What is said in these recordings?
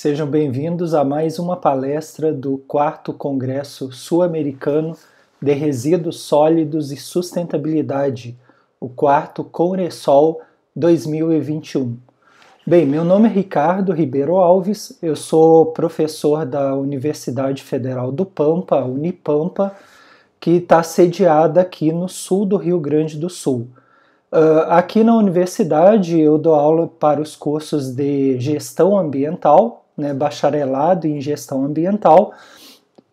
Sejam bem-vindos a mais uma palestra do 4 Congresso Sul-Americano de Resíduos Sólidos e Sustentabilidade, o 4 Conresol 2021. Bem, meu nome é Ricardo Ribeiro Alves, eu sou professor da Universidade Federal do Pampa, Unipampa, que está sediada aqui no sul do Rio Grande do Sul. Uh, aqui na universidade eu dou aula para os cursos de gestão ambiental, né, bacharelado em gestão ambiental,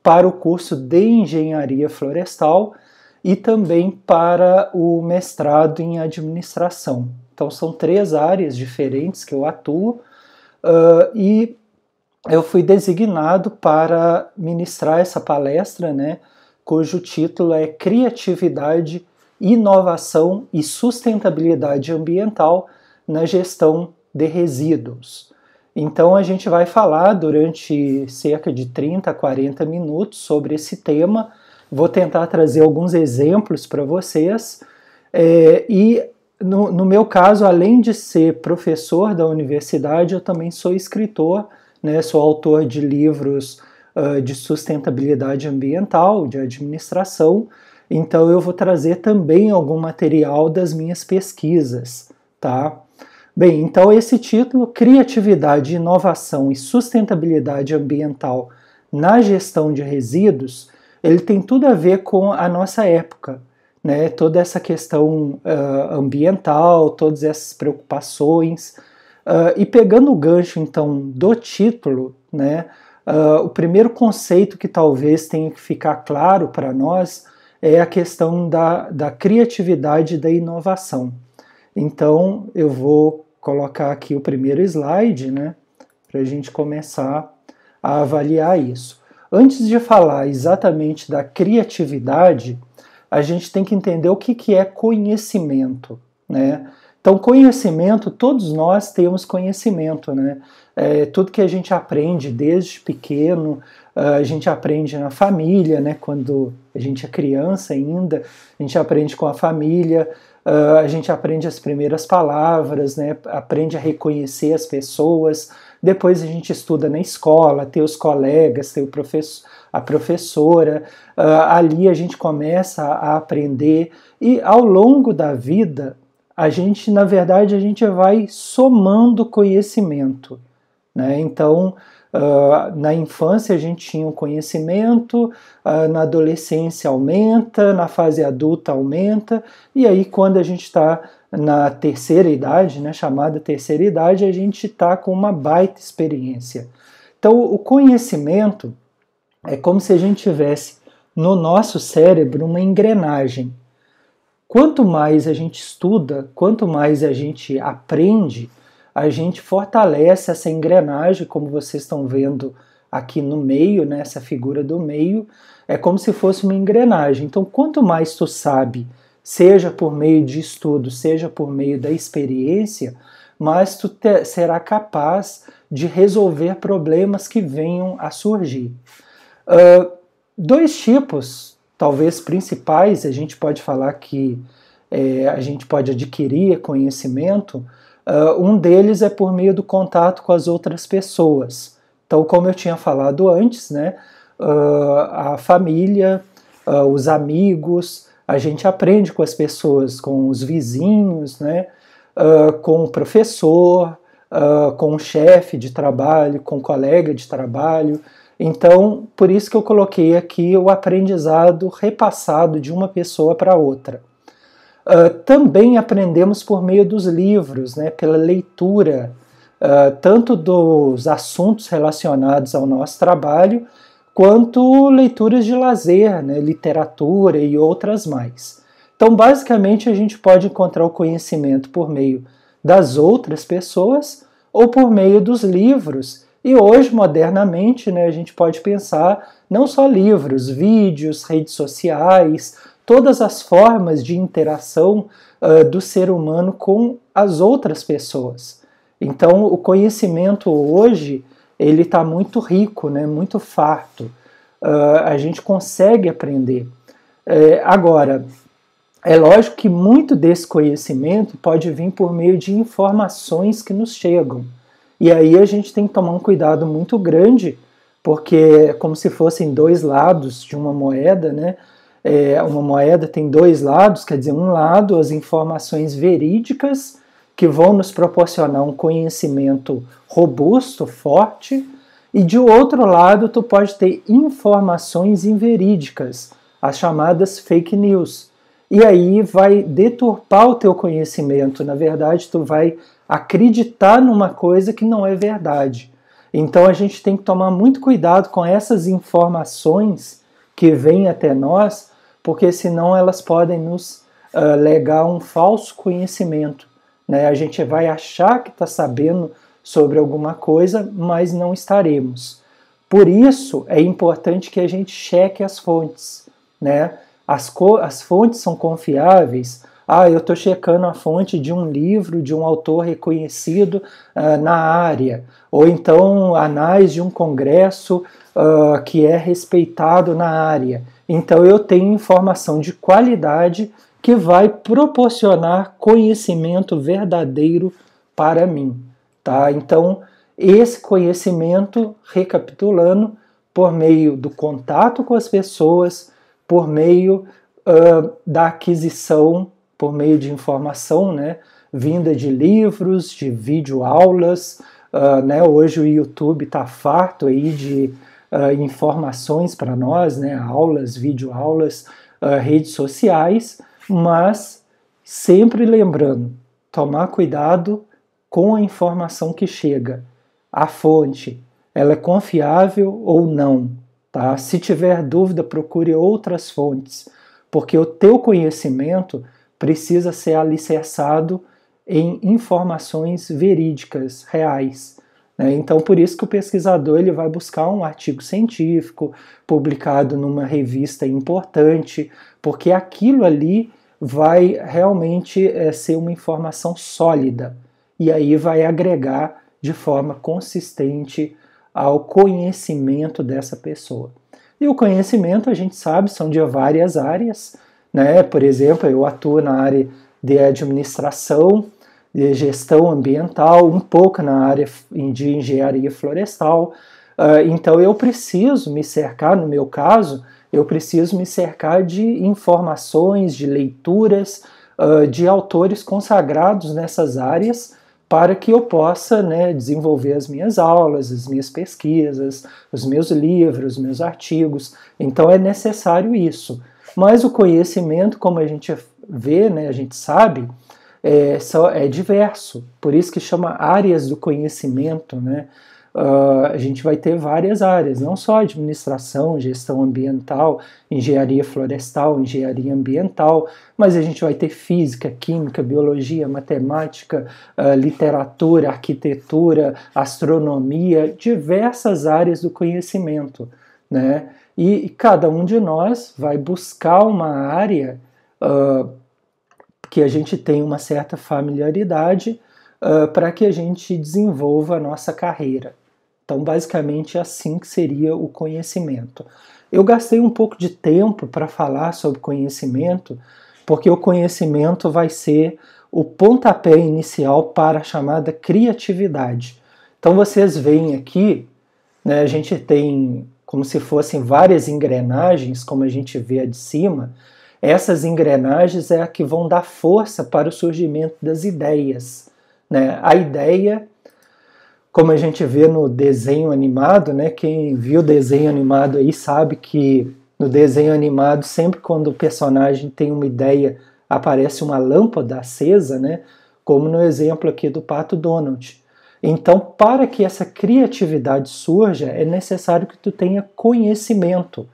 para o curso de engenharia florestal e também para o mestrado em administração. Então são três áreas diferentes que eu atuo uh, e eu fui designado para ministrar essa palestra, né, cujo título é Criatividade, Inovação e Sustentabilidade Ambiental na Gestão de Resíduos. Então a gente vai falar durante cerca de 30, 40 minutos sobre esse tema. Vou tentar trazer alguns exemplos para vocês. É, e no, no, meu caso, além de ser professor da universidade, eu também sou escritor, né? sou autor de livros uh, de sustentabilidade ambiental, de administração. Então eu vou trazer também algum material das minhas pesquisas, tá? Bem, então esse título, Criatividade, Inovação e Sustentabilidade Ambiental na Gestão de Resíduos, ele tem tudo a ver com a nossa época, né? Toda essa questão uh, ambiental, todas essas preocupações. Uh, e pegando o gancho, então, do título, né? Uh, o primeiro conceito que talvez tenha que ficar claro para nós é a questão da, da criatividade e da inovação. Então eu vou colocar aqui o primeiro slide, né, para a gente começar a avaliar isso. Antes de falar exatamente da criatividade, a gente tem que entender o que, que é conhecimento, né? Então, conhecimento, todos nós temos conhecimento, né? É, tudo que a gente aprende desde pequeno, ah, a gente aprende na família, né? Quando a gente é criança ainda, a gente aprende com a família, Uh, a gente aprende as primeiras palavras, né? aprende a reconhecer as pessoas. Depois a gente estuda na escola, tem os colegas, tem o professor, a professora. Uh, ali a gente começa a aprender. E ao longo da vida, a gente, na verdade, a gente vai somando conhecimento. Né? Então, ah, na infância a gente tinha o um conhecimento, uh, na adolescência aumenta, na fase adulta aumenta, e aí quando a gente está na terceira idade, né, chamada terceira idade, a gente está com uma baita experiência. Então o conhecimento é como se a gente tivesse no nosso cérebro uma engrenagem. Quanto mais a gente estuda, quanto mais a gente aprende, a gente fortalece essa engrenagem, como vocês estão vendo aqui no meio, né, figura do meio, é como se fosse uma engrenagem. Então, quanto mais tu sabe, seja por meio de estudo, seja por meio da experiência, mais tu te, será capaz de resolver problemas que venham a surgir. Uh, dois tipos, talvez principais, a gente pode falar que é, a gente pode adquirir conhecimento Uh, um deles é por meio do contato com as outras pessoas. Então, como eu tinha falado antes, né, uh, a família, uh, os amigos, a gente aprende com as pessoas, com os vizinhos, né, com o professor, com o chefe de trabalho, com o colega de trabalho. Então, por isso que eu coloquei aqui o aprendizado repassado de uma pessoa para outra. Uh, também aprendemos por meio dos livros, né, pela leitura, uh, tanto dos assuntos relacionados ao nosso trabalho, quanto leituras de lazer, né, literatura e outras mais. Então, basicamente, a gente pode encontrar o conhecimento por meio das outras pessoas ou por meio dos livros. E hoje, modernamente, né, a gente pode pensar não só livros, vídeos, redes sociais, todas as formas de interação uh, do ser humano com as outras pessoas. Então, o conhecimento hoje ele está muito rico, né? Muito farto. Uh, a gente consegue aprender. É, agora, é lógico que muito desse conhecimento pode vir por meio de informações que nos chegam. E aí a gente tem que tomar um cuidado muito grande, porque é como se fossem dois lados de uma moeda, né? é, uma moeda tem dois lados, quer dizer, um lado as informações verídicas que vão nos proporcionar um conhecimento robusto, forte, e de outro lado tu pode ter informações inverídicas, as chamadas fake news. E aí vai deturpar o teu conhecimento, na verdade tu vai acreditar numa coisa que não é verdade. Então a gente tem que tomar muito cuidado com essas informações que vêm até nós porque senão elas podem nos uh, legar um falso conhecimento. Né? A gente vai achar que está sabendo sobre alguma coisa, mas não estaremos. Por isso é importante que a gente cheque as fontes. Né? As, as fontes são confiáveis. Ah, eu estou checando a fonte de um livro de um autor reconhecido uh, na área, ou então anais de um congresso uh, que é respeitado na área. Então eu tenho informação de qualidade que vai proporcionar conhecimento verdadeiro para mim, tá? Então, esse conhecimento, recapitulando, por meio do contato com as pessoas, por meio uh, da aquisição, por meio de informação, né? Vinda de livros, de videoaulas, uh, né? Hoje o YouTube está farto aí de uh, informações para nós, né, aulas, videoaulas, uh, redes sociais, mas sempre lembrando, tomar cuidado com a informação que chega, a fonte, ela é confiável ou não, tá? Se tiver dúvida, procure outras fontes, porque o teu conhecimento precisa ser alicerçado em informações verídicas, reais. Né? Então, por isso que o pesquisador ele vai buscar um artigo científico publicado numa revista importante, porque aquilo ali vai realmente é, ser uma informação sólida e aí vai agregar de forma consistente ao conhecimento dessa pessoa. E o conhecimento, a gente sabe, são de várias áreas. Né? Por exemplo, eu atuo na área de administração, de gestão ambiental, um pouco na área de engenharia florestal. Ah, então eu preciso me cercar, no meu caso, eu preciso me cercar de informações, de leituras, ah, de autores consagrados nessas áreas para que eu possa né, desenvolver as minhas aulas, as minhas pesquisas, os meus livros, os meus artigos. Então é necessário isso. Mas o conhecimento, como a gente vê, né, a gente sabe, é, é diverso, por isso que chama áreas do conhecimento, né? Uh, a gente vai ter várias áreas, não só administração, gestão ambiental, engenharia florestal, engenharia ambiental, mas a gente vai ter física, química, biologia, matemática, uh, literatura, arquitetura, astronomia, diversas áreas do conhecimento, né? E, e cada um de nós vai buscar uma área uh, que a gente tenha uma certa familiaridade uh, para que a gente desenvolva a nossa carreira. Então, basicamente, é assim que seria o conhecimento. Eu gastei um pouco de tempo para falar sobre conhecimento, porque o conhecimento vai ser o pontapé inicial para a chamada criatividade. Então, vocês veem aqui, né, a gente tem como se fossem várias engrenagens, como a gente vê a de cima, essas engrenagens é a que vão dar força para o surgimento das ideias. Né? A ideia, como a gente vê no desenho animado, né? quem viu desenho animado aí sabe que no desenho animado, sempre quando o personagem tem uma ideia, aparece uma lâmpada acesa, né? como no exemplo aqui do Pato Donald. Então, para que essa criatividade surja, é necessário que tu tenha conhecimento.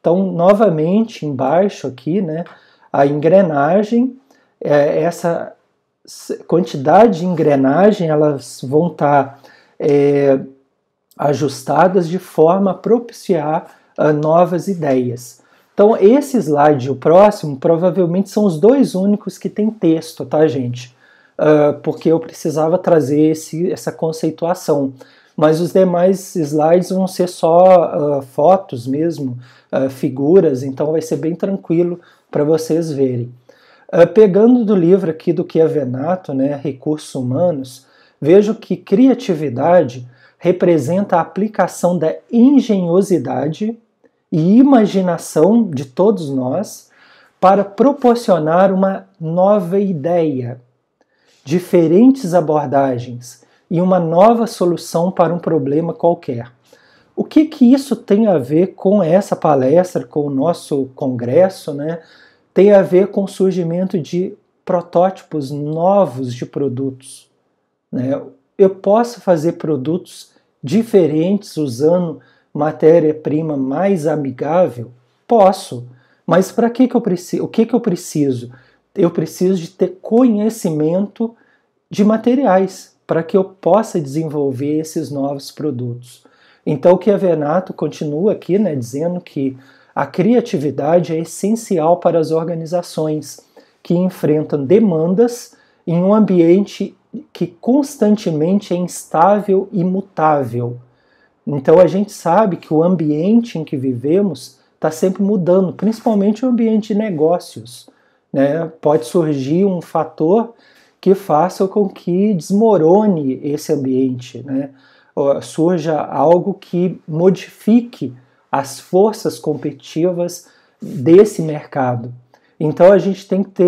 Então, novamente, embaixo aqui, né, a engrenagem, é, essa quantidade de engrenagem, elas vão estar tá, é, ajustadas de forma a propiciar ah, novas ideias. Então, esse slide e o próximo provavelmente são os dois únicos que tem texto, tá, gente? Uh, porque eu precisava trazer esse, essa conceituação mas os demais slides vão ser só uh, fotos mesmo, uh, figuras, então vai ser bem tranquilo para vocês verem. Uh, pegando do livro aqui do que é Venato, né, Recursos Humanos, vejo que criatividade representa a aplicação da engenhosidade e imaginação de todos nós para proporcionar uma nova ideia, diferentes abordagens e uma nova solução para um problema qualquer. O que, que isso tem a ver com essa palestra, com o nosso congresso? Né? Tem a ver com o surgimento de protótipos novos de produtos. Né? Eu posso fazer produtos diferentes usando matéria-prima mais amigável? Posso, mas para que, que eu preciso? O que, que eu preciso? Eu preciso de ter conhecimento de materiais para que eu possa desenvolver esses novos produtos. Então, o que a Venato continua aqui, né, dizendo que a criatividade é essencial para as organizações que enfrentam demandas em um ambiente que constantemente é instável e mutável. Então, a gente sabe que o ambiente em que vivemos está sempre mudando, principalmente o ambiente de negócios. Né? Pode surgir um fator que façam com que desmorone esse ambiente, né? surja algo que modifique as forças competitivas desse mercado. Então a gente tem que ter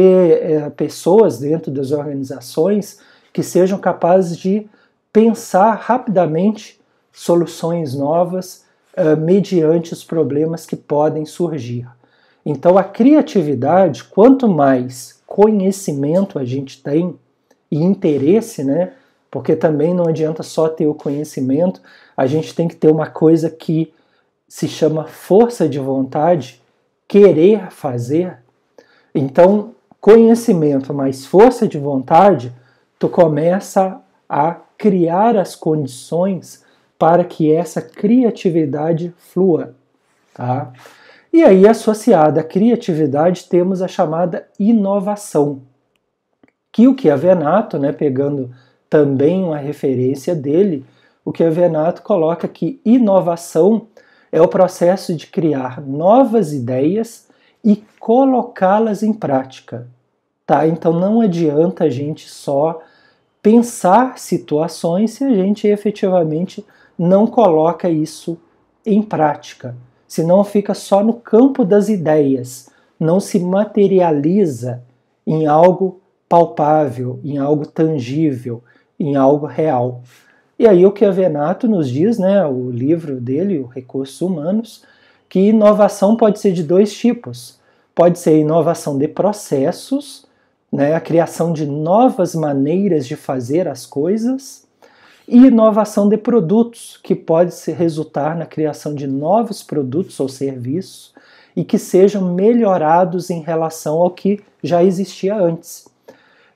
é, pessoas dentro das organizações que sejam capazes de pensar rapidamente soluções novas é, mediante os problemas que podem surgir. Então a criatividade, quanto mais conhecimento a gente tem e interesse, né? Porque também não adianta só ter o conhecimento, a gente tem que ter uma coisa que se chama força de vontade, querer fazer. Então, conhecimento mais força de vontade, tu começa a criar as condições para que essa criatividade flua, tá? E aí, associada à criatividade, temos a chamada inovação, que o que Venato, né, pegando também uma referência dele, o que a Venato coloca que inovação é o processo de criar novas ideias e colocá-las em prática. Tá? Então não adianta a gente só pensar situações se a gente efetivamente não coloca isso em prática senão fica só no campo das ideias, não se materializa em algo palpável, em algo tangível, em algo real. E aí o que a Venato nos diz, né, o livro dele, o Recursos Humanos, que inovação pode ser de dois tipos. Pode ser inovação de processos, né, a criação de novas maneiras de fazer as coisas, e inovação de produtos, que pode se resultar na criação de novos produtos ou serviços e que sejam melhorados em relação ao que já existia antes.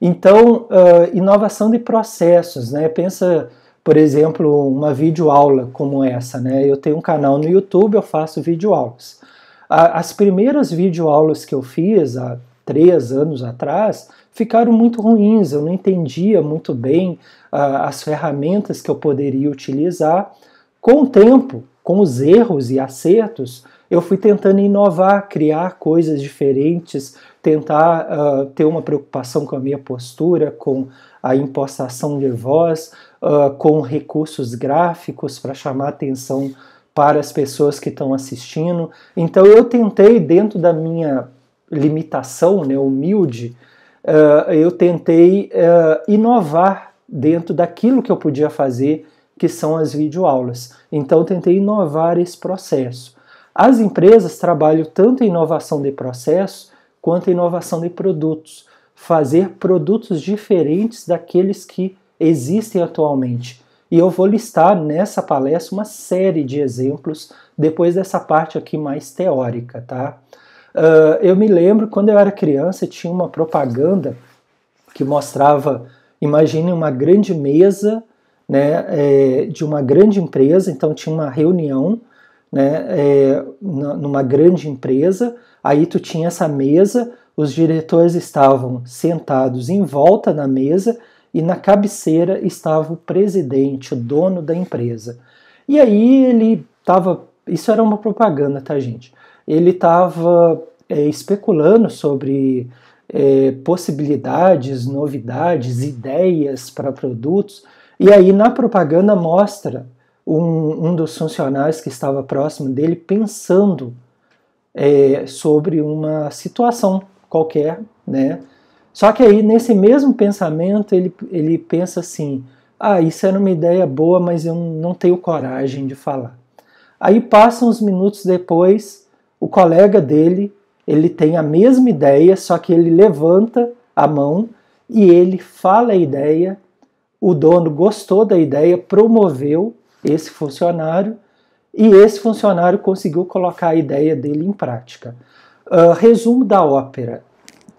Então, uh, inovação de processos, né? Pensa, por exemplo, uma videoaula como essa, né? Eu tenho um canal no YouTube, eu faço videoaulas. As primeiras videoaulas que eu fiz há três anos atrás ficaram muito ruins, eu não entendia muito bem as ferramentas que eu poderia utilizar. Com o tempo, com os erros e acertos, eu fui tentando inovar, criar coisas diferentes, tentar uh, ter uma preocupação com a minha postura, com a impostação de voz, uh, com recursos gráficos para chamar atenção para as pessoas que estão assistindo. Então eu tentei, dentro da minha limitação né, humilde, uh, eu tentei inovar dentro daquilo que eu podia fazer, que são as videoaulas. Então, tentei inovar esse processo. As empresas trabalham tanto em inovação de processo quanto em inovação de produtos. Fazer produtos diferentes daqueles que existem atualmente. E eu vou listar nessa palestra uma série de exemplos depois dessa parte aqui mais teórica, tá? Uh, eu me lembro quando eu era criança tinha uma propaganda que mostrava Imagine uma grande mesa né, é, de uma grande empresa, então tinha uma reunião né, é, numa grande empresa, aí tu tinha essa mesa, os diretores estavam sentados em volta da mesa e na cabeceira estava o presidente, o dono da empresa. E aí ele estava, isso era uma propaganda, tá gente? Ele estava é, especulando sobre é, possibilidades, novidades, ideias para produtos. E aí na propaganda mostra um, um, dos funcionários que estava próximo dele pensando é, sobre uma situação qualquer, né? Só que aí nesse mesmo pensamento ele, ele pensa assim: ah, isso era uma ideia boa, mas eu não tenho coragem de falar. Aí passam uns minutos depois, o colega dele ele tem a mesma ideia, só que ele levanta a mão e ele fala a ideia. O dono gostou da ideia, promoveu esse funcionário e esse funcionário conseguiu colocar a ideia dele em prática. Uh, resumo da ópera: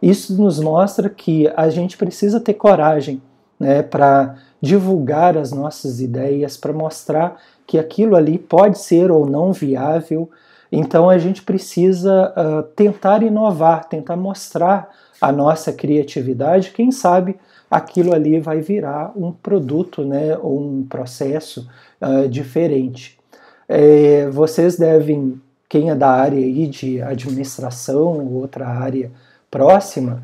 isso nos mostra que a gente precisa ter coragem né, para divulgar as nossas ideias, para mostrar que aquilo ali pode ser ou não viável então a gente precisa uh, tentar inovar, tentar mostrar a nossa criatividade. Quem sabe aquilo ali vai virar um produto né, ou um processo uh, diferente. É, vocês devem, quem é da área aí de administração ou outra área próxima,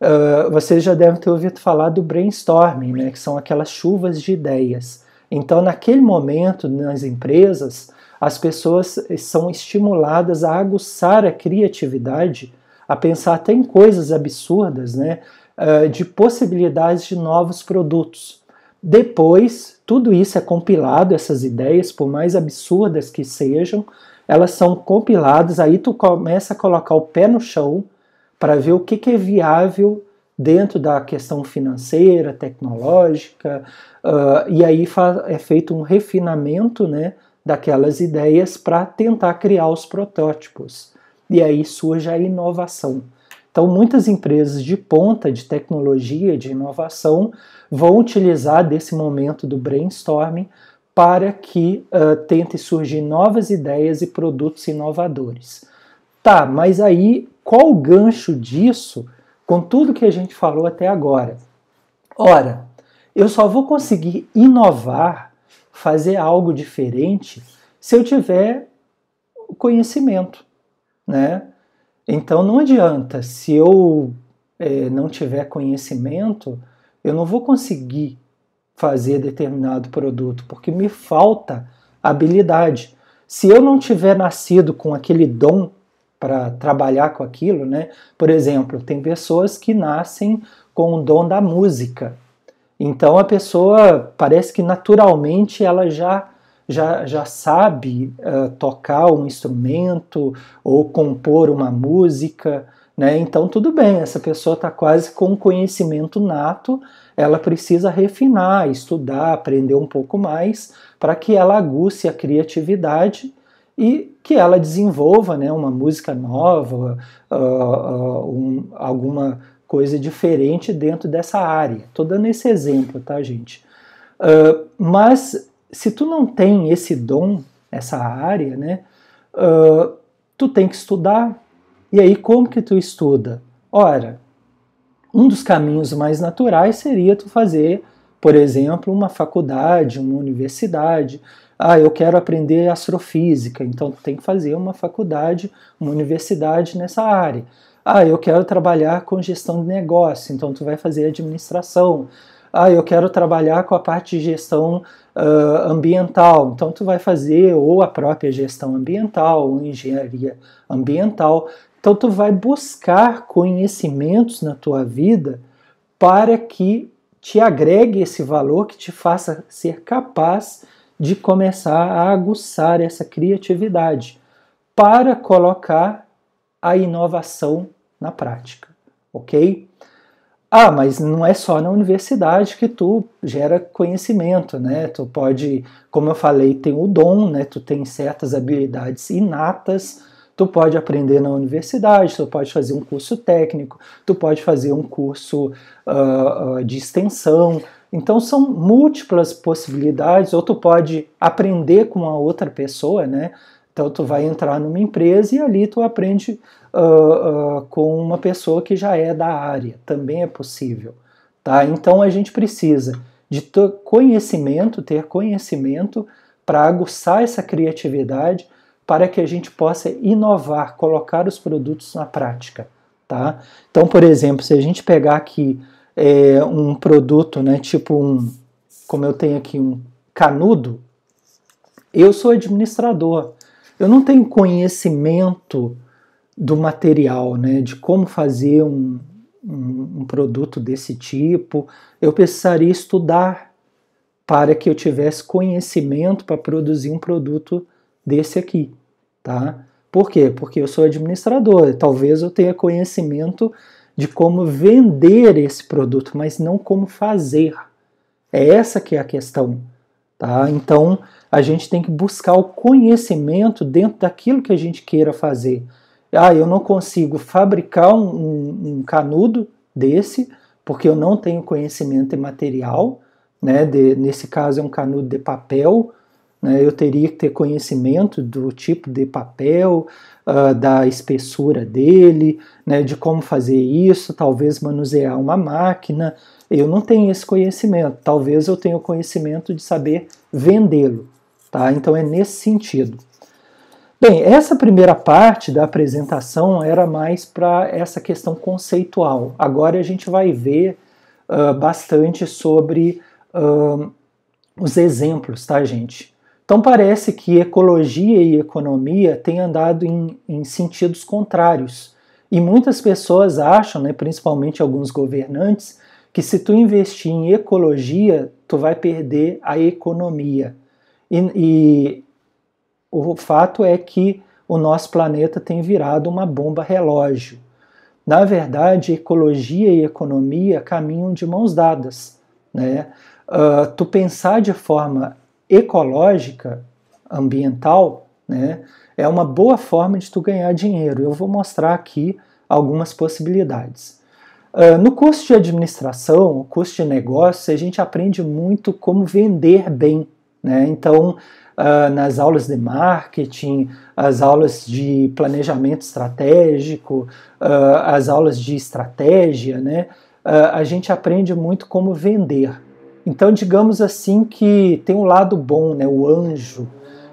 uh, vocês já devem ter ouvido falar do brainstorming, né, que são aquelas chuvas de ideias. Então, naquele momento, nas empresas, as pessoas são estimuladas a aguçar a criatividade, a pensar até em coisas absurdas, né? Ah, de possibilidades de novos produtos. Depois, tudo isso é compilado, essas ideias, por mais absurdas que sejam, elas são compiladas, aí tu começa a colocar o pé no chão para ver o que, que é viável dentro da questão financeira, tecnológica, uh, e aí é feito um refinamento né, daquelas ideias para tentar criar os protótipos. E aí surge a inovação. Então, muitas empresas de ponta de tecnologia, de inovação, vão utilizar desse momento do brainstorming para que uh, tentem surgir novas ideias e produtos inovadores. Tá, mas aí qual o gancho disso com tudo que a gente falou até agora? Ora, eu só vou conseguir inovar fazer algo diferente se eu tiver conhecimento, né? Então não adianta, se eu é, não tiver conhecimento, eu não vou conseguir fazer determinado produto, porque me falta habilidade. Se eu não tiver nascido com aquele dom para trabalhar com aquilo, né? Por exemplo, tem pessoas que nascem com o dom da música, então a pessoa parece que naturalmente ela já já, já sabe uh, tocar um instrumento ou compor uma música, né? Então tudo bem, essa pessoa está quase com um conhecimento nato, ela precisa refinar, estudar, aprender um pouco mais para que ela aguce a criatividade e que ela desenvolva né, uma música nova, uh, uh, um, alguma coisa diferente dentro dessa área. Estou dando esse exemplo, tá, gente? Uh, mas se tu não tem esse dom, essa área, né? Uh, tu tem que estudar. E aí, como que tu estuda? Ora, um dos caminhos mais naturais seria tu fazer, por exemplo, uma faculdade, uma universidade. Ah, eu quero aprender astrofísica, então tu tem que fazer uma faculdade, uma universidade nessa área. Ah, eu quero trabalhar com gestão de negócio, então tu vai fazer administração. Ah, eu quero trabalhar com a parte de gestão uh, ambiental, então tu vai fazer ou a própria gestão ambiental, ou engenharia ambiental. Então tu vai buscar conhecimentos na tua vida para que te agregue esse valor que te faça ser capaz de começar a aguçar essa criatividade para colocar a inovação na prática, ok? Ah, mas não é só na universidade que tu gera conhecimento, né? Tu pode, como eu falei, tem o dom, né? Tu tem certas habilidades inatas, tu pode aprender na universidade, tu pode fazer um curso técnico, tu pode fazer um curso uh, uh, de extensão. Então são múltiplas possibilidades, ou tu pode aprender com a outra pessoa, né? Então tu vai entrar numa empresa e ali tu aprende uh, uh, com uma pessoa que já é da área, também é possível, tá? Então a gente precisa de ter conhecimento, ter conhecimento para aguçar essa criatividade, para que a gente possa inovar, colocar os produtos na prática, tá? Então, por exemplo, se a gente pegar aqui é, um produto, né, tipo um, como eu tenho aqui um canudo, eu sou administrador, eu não tenho conhecimento do material, né, de como fazer um, um, um produto desse tipo, eu precisaria estudar para que eu tivesse conhecimento para produzir um produto desse aqui, tá? Por quê? Porque eu sou administrador, talvez eu tenha conhecimento de como vender esse produto, mas não como fazer. É essa que é a questão, tá? Então, a gente tem que buscar o conhecimento dentro daquilo que a gente queira fazer. Ah, eu não consigo fabricar um, um, um canudo desse porque eu não tenho conhecimento em material, né? De, nesse caso é um canudo de papel, né? eu teria que ter conhecimento do tipo de papel, uh, da espessura dele, né, de como fazer isso, talvez manusear uma máquina. Eu não tenho esse conhecimento. Talvez eu tenha o conhecimento de saber vendê-lo. Tá? Então é nesse sentido. Bem, essa primeira parte da apresentação era mais para essa questão conceitual. Agora a gente vai ver uh, bastante sobre uh, os exemplos, tá, gente? Então parece que ecologia e economia têm andado em, em sentidos contrários. E muitas pessoas acham, né, principalmente alguns governantes, que se tu investir em ecologia, tu vai perder a economia. E, e o fato é que o nosso planeta tem virado uma bomba relógio. Na verdade, ecologia e economia caminham de mãos dadas. Né? Uh, tu pensar de forma ecológica, ambiental, né, é uma boa forma de tu ganhar dinheiro. Eu vou mostrar aqui algumas possibilidades. Uh, no curso de administração, curso de negócios, a gente aprende muito como vender bem né? Então, Uh, nas aulas de marketing, as aulas de planejamento estratégico, uh, as aulas de estratégia, né? Uh, a gente aprende muito como vender. Então, digamos assim que tem um lado bom, né? O anjo.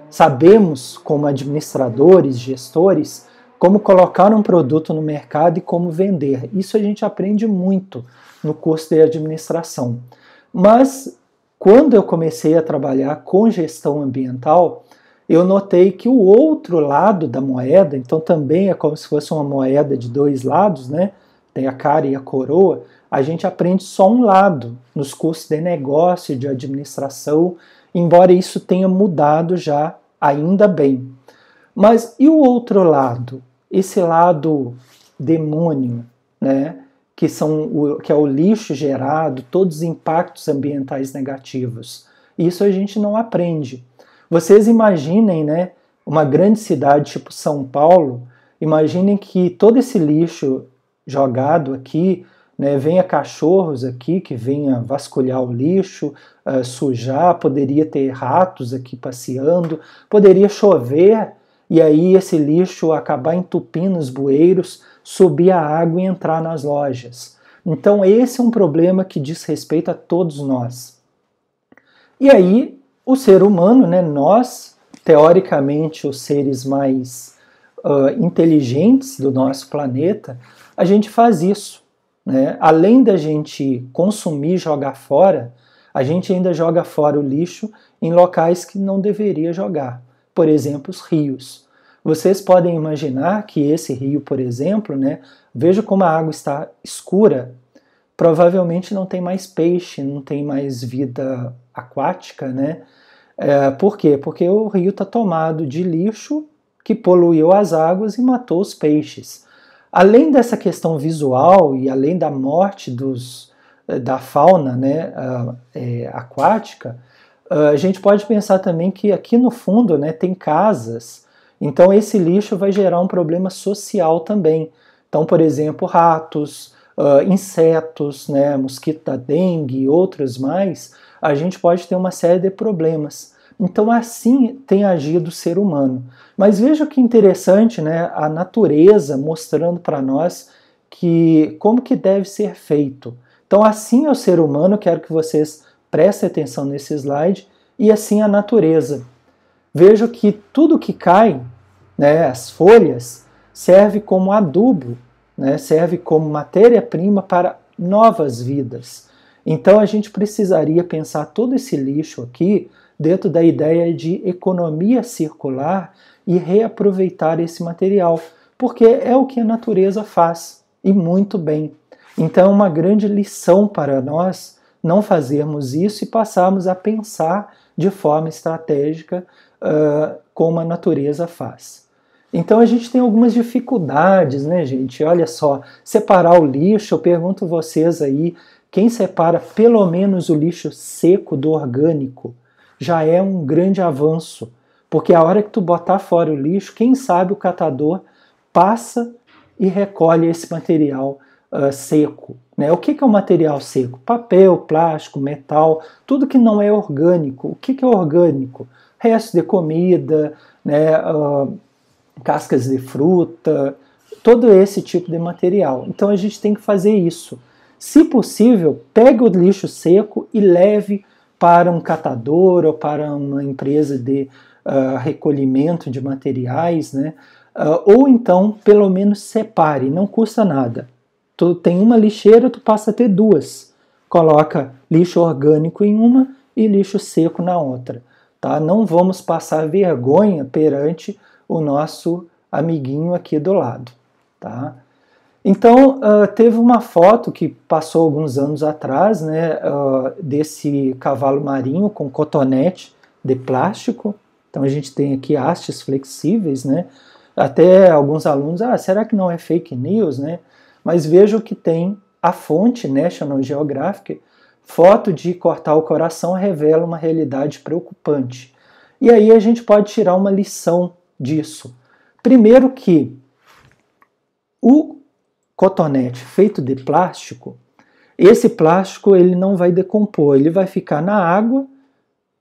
Sabemos, como administradores, gestores, como colocar um produto no mercado e como vender. Isso a gente aprende muito no curso de administração. Mas quando eu comecei a trabalhar com gestão ambiental, eu notei que o outro lado da moeda, então também é como se fosse uma moeda de dois lados, né? Tem a cara e a coroa. A gente aprende só um lado nos cursos de negócio, de administração, embora isso tenha mudado já, ainda bem. Mas e o outro lado? Esse lado demônio, né? que, são o, que é o lixo gerado, todos os impactos ambientais negativos. Isso a gente não aprende. Vocês imaginem, né, uma grande cidade tipo São Paulo, imaginem que todo esse lixo jogado aqui, né, venha cachorros aqui que venha vasculhar o lixo, uh, sujar, poderia ter ratos aqui passeando, poderia chover e aí esse lixo acabar entupindo os bueiros, subir a água e entrar nas lojas. Então, esse é um problema que diz respeito a todos nós. E aí, o ser humano, né, nós, teoricamente, os seres mais uh, inteligentes do nosso planeta, a gente faz isso. Né? Além da gente consumir e jogar fora, a gente ainda joga fora o lixo em locais que não deveria jogar, por exemplo, os rios. Vocês podem imaginar que esse rio, por exemplo, né, veja como a água está escura, provavelmente não tem mais peixe, não tem mais vida aquática, né? É, por quê? Porque o rio está tomado de lixo que poluiu as águas e matou os peixes. Além dessa questão visual e além da morte dos, eh, da fauna né, ah, é, aquática, ah, a gente pode pensar também que aqui no fundo né, tem casas então esse lixo vai gerar um problema social também. Então, por exemplo, ratos, uh, insetos, né, mosquito da dengue e outros mais, a gente pode ter uma série de problemas. Então assim tem agido o ser humano. Mas veja que interessante, né? A natureza mostrando para nós que como que deve ser feito. Então assim é o ser humano, quero que vocês prestem atenção nesse slide, e assim a natureza. Vejo que tudo que cai, né, as folhas, serve como adubo, né, serve como matéria-prima para novas vidas. Então a gente precisaria pensar todo esse lixo aqui dentro da ideia de economia circular e reaproveitar esse material, porque é o que a natureza faz e muito bem. Então é uma grande lição para nós não fazermos isso e passarmos a pensar de forma estratégica uh, como a natureza faz. Então a gente tem algumas dificuldades, né, gente? Olha só, separar o lixo, eu pergunto vocês aí, quem separa pelo menos o lixo seco do orgânico já é um grande avanço, porque a hora que tu botar fora o lixo, quem sabe o catador passa e recolhe esse material uh, seco. Né? O que, que é o um material seco? Papel, plástico, metal, tudo que não é orgânico. O que, que é orgânico? Resto de comida, né? Uh, cascas de fruta, todo esse tipo de material. Então a gente tem que fazer isso. Se possível, pegue o lixo seco e leve para um catador ou para uma empresa de uh, recolhimento de materiais, né? Uh, ou então, pelo menos separe, não custa nada. Tu tem uma lixeira, tu passa a ter duas. Coloca lixo orgânico em uma e lixo seco na outra, tá? Não vamos passar vergonha perante o nosso amiguinho aqui do lado, tá? Então, uh, teve uma foto que passou alguns anos atrás, né, uh, desse cavalo marinho com cotonete de plástico. Então, a gente tem aqui hastes flexíveis, né? Até alguns alunos, ah, será que não é fake news, né? Mas vejo que tem a fonte National Geographic, foto de cortar o coração revela uma realidade preocupante. E aí a gente pode tirar uma lição disso? Primeiro que o cotonete feito de plástico, esse plástico ele não vai decompor, ele vai ficar na água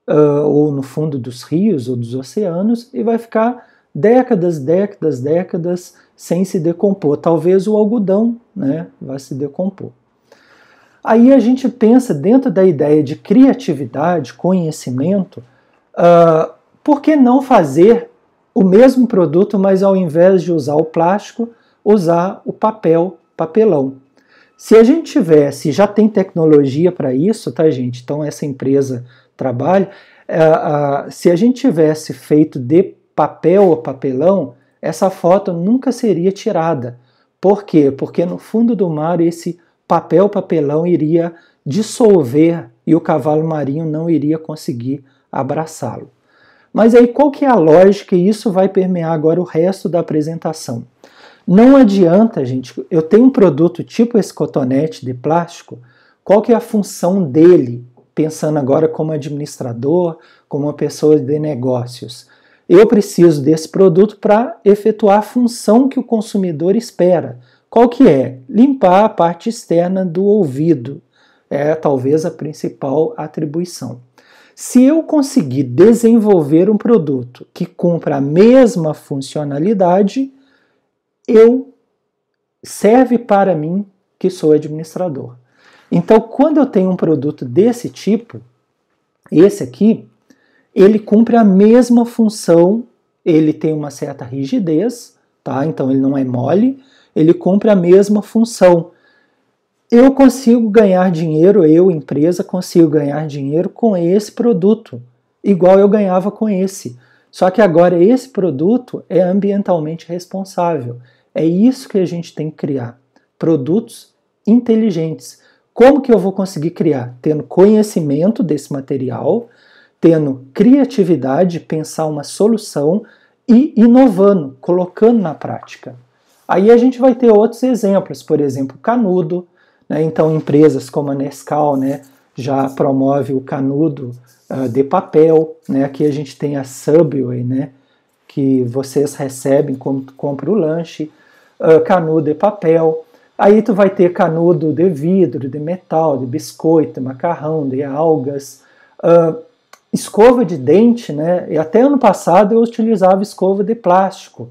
uh, ou no fundo dos rios ou dos oceanos e vai ficar décadas, décadas, décadas sem se decompor. Talvez o algodão né, vai se decompor. Aí a gente pensa dentro da ideia de criatividade, conhecimento, uh, por que não fazer o mesmo produto, mas ao invés de usar o plástico, usar o papel, papelão. Se a gente tivesse, já tem tecnologia para isso, tá, gente? Então essa empresa trabalha. Uh, uh, se a gente tivesse feito de papel ou papelão, essa foto nunca seria tirada. Por quê? Porque no fundo do mar esse papel papelão iria dissolver e o cavalo marinho não iria conseguir abraçá-lo. Mas aí qual que é a lógica e isso vai permear agora o resto da apresentação? Não adianta, gente, eu tenho um produto tipo esse cotonete de plástico, qual que é a função dele, pensando agora como administrador, como uma pessoa de negócios? Eu preciso desse produto para efetuar a função que o consumidor espera. Qual que é? Limpar a parte externa do ouvido. É talvez a principal atribuição. Se eu conseguir desenvolver um produto que cumpra a mesma funcionalidade, eu serve para mim que sou administrador. Então, quando eu tenho um produto desse tipo, esse aqui, ele cumpre a mesma função, ele tem uma certa rigidez, tá? Então ele não é mole, ele cumpre a mesma função eu consigo ganhar dinheiro, eu, empresa, consigo ganhar dinheiro com esse produto, igual eu ganhava com esse. Só que agora esse produto é ambientalmente responsável. É isso que a gente tem que criar: produtos inteligentes. Como que eu vou conseguir criar? Tendo conhecimento desse material, tendo criatividade, pensar uma solução e inovando, colocando na prática. Aí a gente vai ter outros exemplos, por exemplo, canudo, né? Então, empresas como a Nescau né, já promove o canudo uh, de papel. Né? Aqui a gente tem a Subway, né, que vocês recebem quando compra o lanche, uh, canudo de papel. Aí tu vai ter canudo de vidro, de metal, de biscoito, de macarrão, de algas, uh, escova de dente, né? E até ano passado eu utilizava escova de plástico.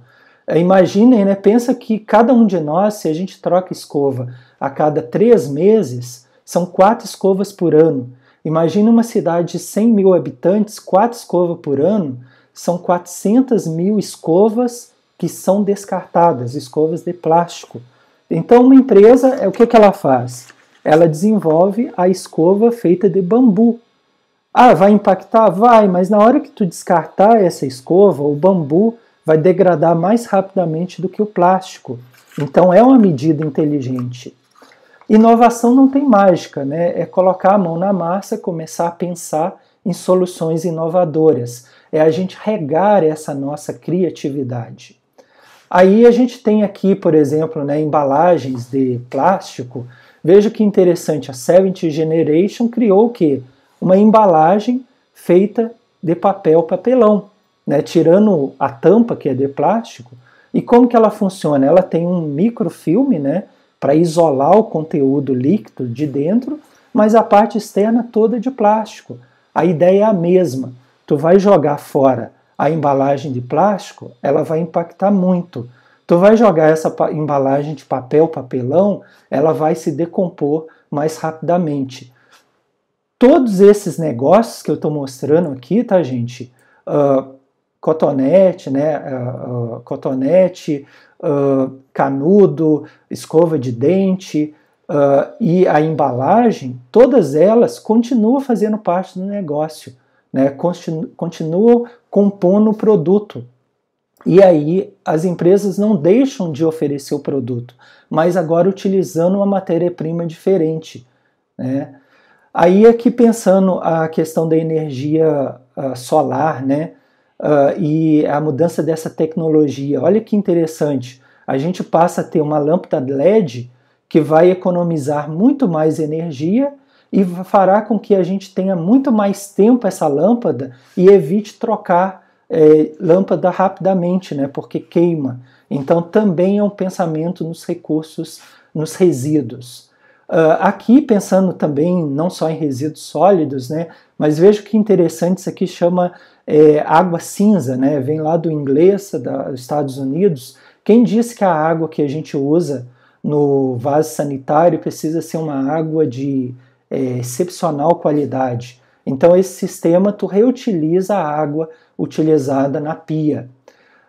Uh, imaginem, né? Pensa que cada um de nós, se a gente troca escova a cada três meses, são quatro escovas por ano. Imagina uma cidade de 100 mil habitantes, quatro escovas por ano, são 400 mil escovas que são descartadas, escovas de plástico. Então, uma empresa, é o que, que ela faz? Ela desenvolve a escova feita de bambu. Ah, vai impactar? Vai, mas na hora que tu descartar essa escova, o bambu vai degradar mais rapidamente do que o plástico. Então, é uma medida inteligente. Inovação não tem mágica, né? É colocar a mão na massa, começar a pensar em soluções inovadoras. É a gente regar essa nossa criatividade. Aí a gente tem aqui, por exemplo, né, embalagens de plástico. Veja que interessante, a Seventh Generation criou o quê? Uma embalagem feita de papel papelão, né, tirando a tampa que é de plástico. E como que ela funciona? Ela tem um microfilme, né, para isolar o conteúdo líquido de dentro, mas a parte externa toda de plástico. A ideia é a mesma. Tu vai jogar fora a embalagem de plástico, ela vai impactar muito. Tu vai jogar essa embalagem de papel, papelão, ela vai se decompor mais rapidamente. Todos esses negócios que eu estou mostrando aqui, tá, gente? Uh, cotonete, né? Uh, uh, cotonete, canudo, escova de dente uh, e a embalagem, todas elas continuam fazendo parte do negócio, né? continuam compondo o produto. E aí as empresas não deixam de oferecer o produto, mas agora utilizando uma matéria-prima diferente. Né? Aí aqui é pensando a questão da energia uh, solar, né? Uh, e a mudança dessa tecnologia. Olha que interessante a gente passa a ter uma lâmpada LED que vai economizar muito mais energia e fará com que a gente tenha muito mais tempo essa lâmpada e evite trocar é, lâmpada rapidamente, né, porque queima. Então também é um pensamento nos recursos, nos resíduos. Uh, aqui pensando também não só em resíduos sólidos, né, mas vejo que interessante isso aqui chama é, água cinza, né, vem lá do inglês, da, dos Estados Unidos, quem disse que a água que a gente usa no vaso sanitário precisa ser uma água de é, excepcional qualidade? Então esse sistema tu reutiliza a água utilizada na pia.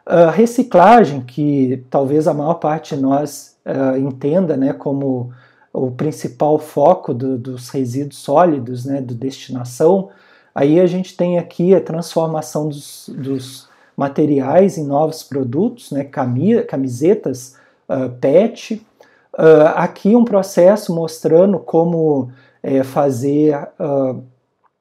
A reciclagem, que talvez a maior parte de nós uh, entenda né, como o principal foco do, dos resíduos sólidos, né, do destinação, aí a gente tem aqui a transformação dos, dos materiais em novos produtos, né, camisetas, uh, pet. Uh, aqui um processo mostrando como é, fazer uh,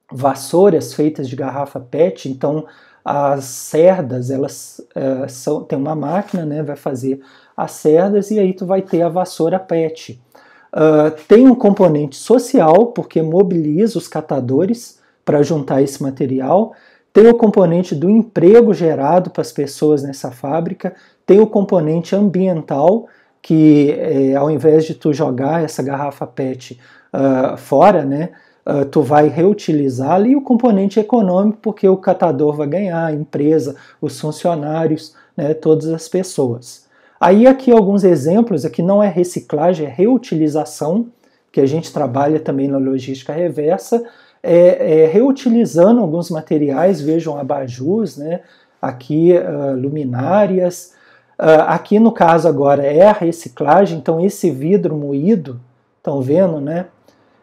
vassouras feitas de garrafa PET. Então as cerdas elas são tem uma máquina, né, vai fazer as cerdas e aí tu vai ter a vassoura PET. tem um componente social porque mobiliza os catadores para juntar esse material tem o componente do emprego gerado para as pessoas nessa fábrica, tem o componente ambiental, que é, ao invés de tu jogar essa garrafa PET uh, fora, né, uh, tu vai reutilizá-la, e o componente econômico, porque o catador vai ganhar, a empresa, os funcionários, né, todas as pessoas. Aí aqui alguns exemplos, aqui não é reciclagem, é reutilização, que a gente trabalha também na logística reversa, é, é, reutilizando alguns materiais, vejam abajus, né? aqui uh, luminárias. Uh, aqui no caso agora é a reciclagem, então esse vidro moído, estão vendo, né?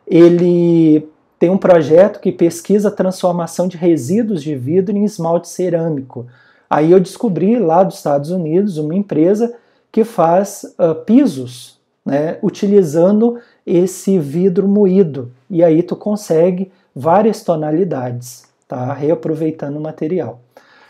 Ele tem um projeto que pesquisa a transformação de resíduos de vidro em esmalte cerâmico. Aí eu descobri lá dos Estados Unidos uma empresa que faz uh, pisos, né, utilizando esse vidro moído. E aí tu consegue várias tonalidades, tá? reaproveitando o material.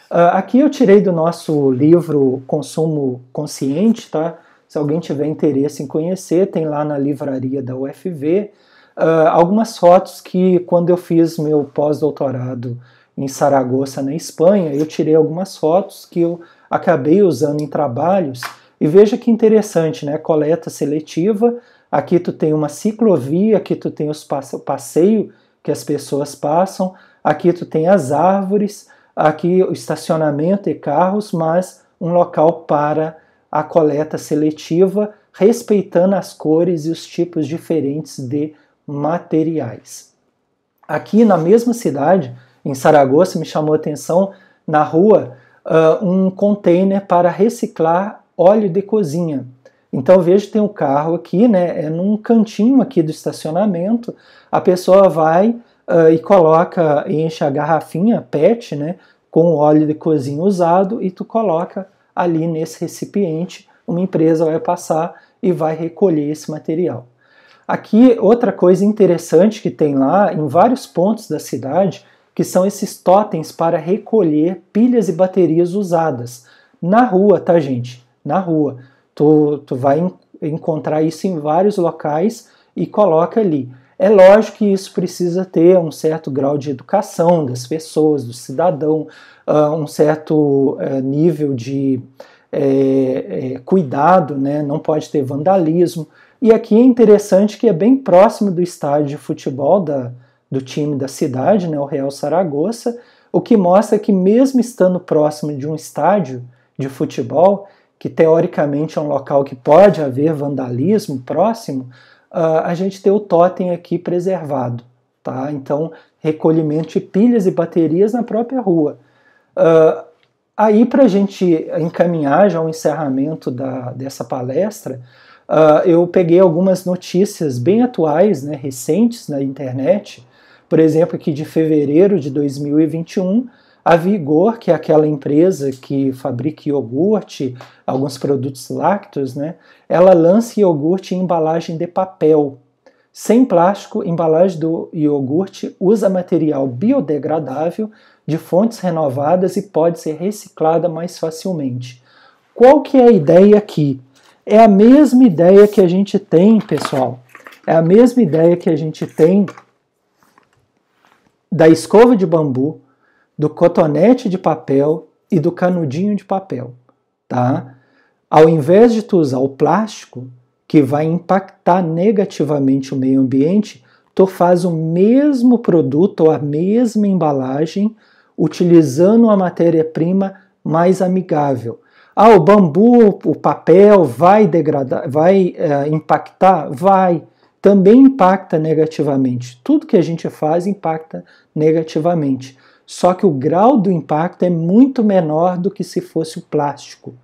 Uh, aqui eu tirei do nosso livro Consumo Consciente, tá? Se alguém tiver interesse em conhecer, tem lá na livraria da UFV uh, ah, algumas fotos que quando eu fiz meu pós-doutorado em Saragoça, na Espanha, eu tirei algumas fotos que eu acabei usando em trabalhos. E veja que interessante, né? Coleta seletiva. Aqui tu tem uma ciclovia, aqui tu tem o passeio que as pessoas passam, aqui tu tem as árvores, aqui o estacionamento e carros, mas um local para a coleta seletiva, respeitando as cores e os tipos diferentes de materiais. Aqui na mesma cidade, em Saragoça, me chamou a atenção na rua uh, um container para reciclar óleo de cozinha. Então veja, tem o um carro aqui, né? É num cantinho aqui do estacionamento a pessoa vai uh, e coloca, enche a garrafinha PET, né, com óleo de cozinha usado e tu coloca ali nesse recipiente, uma empresa vai passar e vai recolher esse material. Aqui, outra coisa interessante que tem lá, em vários pontos da cidade, que são esses totens para recolher pilhas e baterias usadas. Na rua, tá, gente? Na rua. Tu, tu vai encontrar isso em vários locais e coloca ali. É lógico que isso precisa ter um certo grau de educação das pessoas, do cidadão, ah, um certo eh, nível de eh, eh, cuidado, né? não pode ter vandalismo. E aqui é interessante que é bem próximo do estádio de futebol da, do time da cidade, né? o Real Saragoça, o que mostra que, mesmo estando próximo de um estádio de futebol, que teoricamente é um local que pode haver vandalismo próximo, uh, a gente ter o totem aqui preservado. Tá? Então, recolhimento de pilhas e baterias na própria rua. Uh, aí, para a gente encaminhar já o encerramento da, dessa palestra, uh, eu peguei algumas notícias bem atuais, né, recentes na internet. Por exemplo, aqui de fevereiro de 2021, a Vigor, que é aquela empresa que fabrica iogurte, alguns produtos lácteos, né? Ela lança iogurte em embalagem de papel. Sem plástico, embalagem do iogurte usa material biodegradável de fontes renovadas e pode ser reciclada mais facilmente. Qual que é a ideia aqui? É a mesma ideia que a gente tem, pessoal. É a mesma ideia que a gente tem da escova de bambu, do cotonete de papel e do canudinho de papel, tá? Ao invés de tu usar o plástico, que vai impactar negativamente o meio ambiente, tu faz o mesmo produto ou a mesma embalagem utilizando uma matéria-prima mais amigável. Ah, o bambu, o papel vai degradar, vai é, impactar? Vai. Também impacta negativamente. Tudo que a gente faz impacta negativamente. Só que o grau do impacto é muito menor do que se fosse o plástico.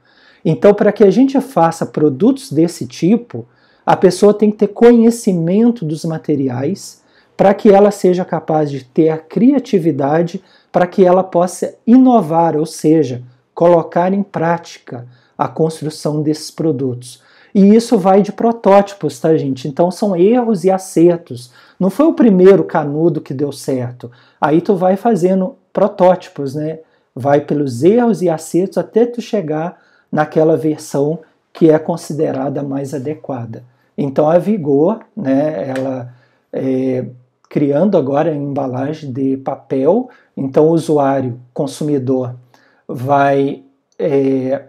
Então, para que a gente faça produtos desse tipo, a pessoa tem que ter conhecimento dos materiais para que ela seja capaz de ter a criatividade para que ela possa inovar, ou seja, colocar em prática a construção desses produtos. E isso vai de protótipos, tá, gente? Então são erros e acertos. Não foi o primeiro canudo que deu certo. Aí tu vai fazendo protótipos, né? Vai pelos erros e acertos até tu chegar naquela versão que é considerada mais adequada. Então a Vigor, né, ela é, criando agora a embalagem de papel, então o usuário, consumidor, vai é,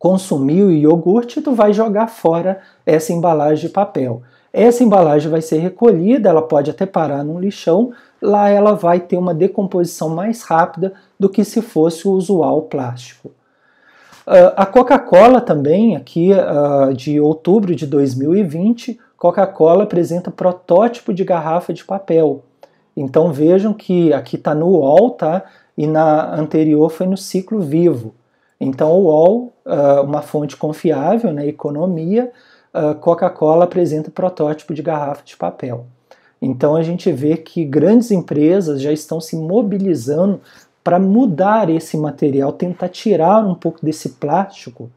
consumir o iogurte, e tu vai jogar fora essa embalagem de papel. Essa embalagem vai ser recolhida, ela pode até parar num lixão, lá ela vai ter uma decomposição mais rápida do que se fosse o usual plástico. Uh, a Coca-Cola também, aqui uh, de outubro de 2020, Coca-Cola apresenta protótipo de garrafa de papel. Então vejam que aqui está no UOL, tá? E na anterior foi no ciclo vivo. Então o UOL, uh, uma fonte confiável na né, economia, a Coca-Cola apresenta protótipo de garrafa de papel. Então a gente vê que grandes empresas já estão se mobilizando para mudar esse material, tentar tirar um pouco desse plástico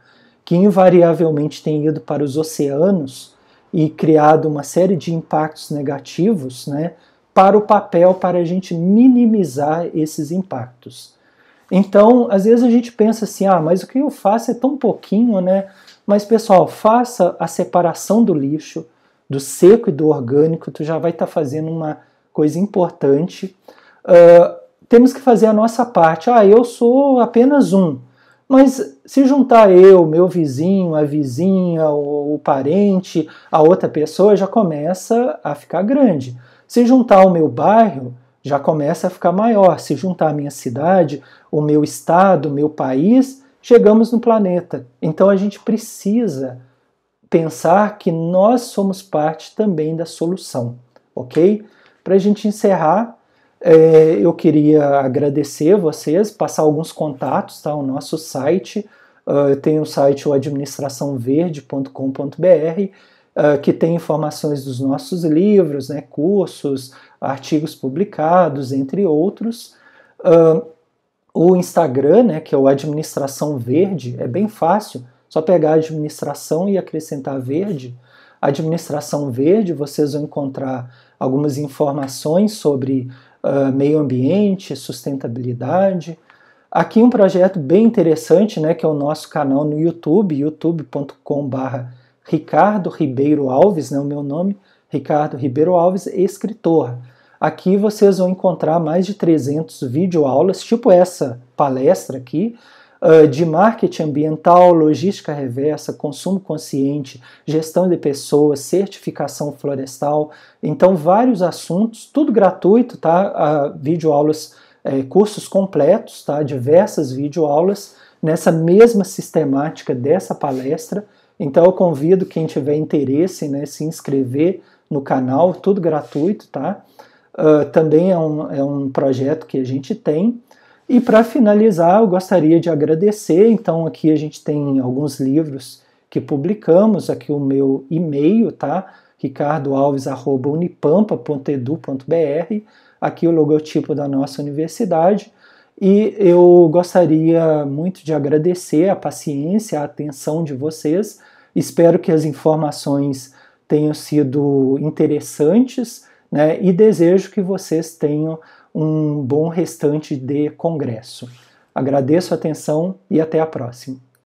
que invariavelmente tem ido para os oceanos e criado uma série de impactos negativos, né, para o papel para a gente minimizar esses impactos. Então, às vezes a gente pensa assim, ah, mas o que eu faço é tão pouquinho, né? Mas pessoal, faça a separação do lixo, do seco e do orgânico, tu já vai estar tá fazendo uma coisa importante. Uh, temos que fazer a nossa parte. Ah, eu sou apenas um. Mas se juntar eu, meu vizinho, a vizinha, o, o parente, a outra pessoa, já começa a ficar grande. Se juntar o meu bairro, já começa a ficar maior. Se juntar a minha cidade, o meu estado, o meu país, chegamos no planeta. Então a gente precisa pensar que nós somos parte também da solução, ok? Para a gente encerrar, é, eu queria agradecer vocês, passar alguns contatos, tá? O nosso site, uh, eu tenho o site o administraçãoverde.com.br, uh, ah, que tem informações dos nossos livros, né, cursos, artigos publicados, entre outros. Uh, o Instagram, né, que é o Administração Verde, é bem fácil, só pegar a administração e acrescentar verde. Administração Verde, vocês vão encontrar algumas informações sobre uh, meio ambiente, sustentabilidade. Aqui um projeto bem interessante, né, que é o nosso canal no YouTube, youtube.com.br Ricardo Ribeiro Alves, né, o meu nome, Ricardo Ribeiro Alves, escritor. Aqui vocês vão encontrar mais de 300 videoaulas, tipo essa palestra aqui, ah, de marketing ambiental, logística reversa, consumo consciente, gestão de pessoas, certificação florestal. Então, vários assuntos, tudo gratuito, tá? Vídeo ah, videoaulas, é, cursos completos, tá? Diversas videoaulas nessa mesma sistemática dessa palestra. Então, eu convido quem tiver interesse, né, se inscrever no canal, tudo gratuito, tá? Ah, também é um, é um projeto que a gente tem. E para finalizar, eu gostaria de agradecer. Então, aqui a gente tem alguns livros que publicamos, aqui o meu e-mail, tá? ricardoalves.unipampa.edu.br, aqui o logotipo da nossa universidade. E eu gostaria muito de agradecer a paciência, a atenção de vocês. Espero que as informações tenham sido interessantes né? E desejo que vocês tenham um bom restante de congresso. Agradeço a atenção e até a próxima.